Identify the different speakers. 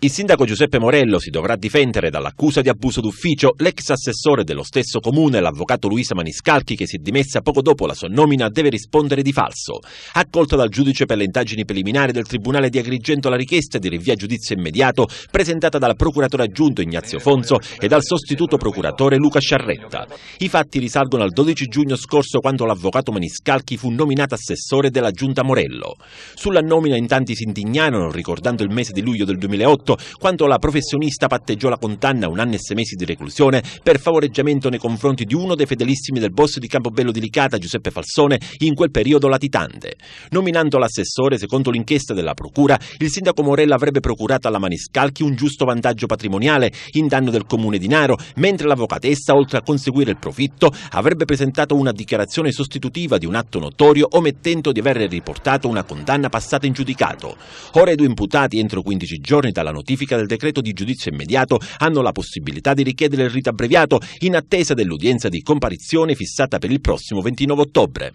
Speaker 1: Il sindaco Giuseppe Morello si dovrà difendere dall'accusa di abuso d'ufficio l'ex assessore dello stesso comune, l'avvocato Luisa Maniscalchi, che si è dimessa poco dopo la sua nomina, deve rispondere di falso. Accolta dal giudice per le indagini preliminari del Tribunale di Agrigento la richiesta di rinvia giudizio immediato presentata dal procuratore aggiunto Ignazio Fonso e dal sostituto procuratore Luca Sciarretta. I fatti risalgono al 12 giugno scorso quando l'avvocato Maniscalchi fu nominato assessore della giunta Morello. Sulla nomina in tanti si indignarono ricordando il mese di luglio del 2008 2008, quando la professionista patteggiò la condanna a un anno e sei mesi di reclusione per favoreggiamento nei confronti di uno dei fedelissimi del boss di Campobello di Licata, Giuseppe Falsone, in quel periodo latitante. Nominando l'assessore, secondo l'inchiesta della procura, il sindaco Morella avrebbe procurato alla Maniscalchi un giusto vantaggio patrimoniale in danno del comune di Naro, mentre l'avvocatessa, oltre a conseguire il profitto, avrebbe presentato una dichiarazione sostitutiva di un atto notorio omettendo di aver riportato una condanna passata in giudicato. Ora i due imputati, entro 15 giorni dalla notifica del decreto di giudizio immediato hanno la possibilità di richiedere il rito abbreviato in attesa dell'udienza di comparizione fissata per il prossimo 29 ottobre.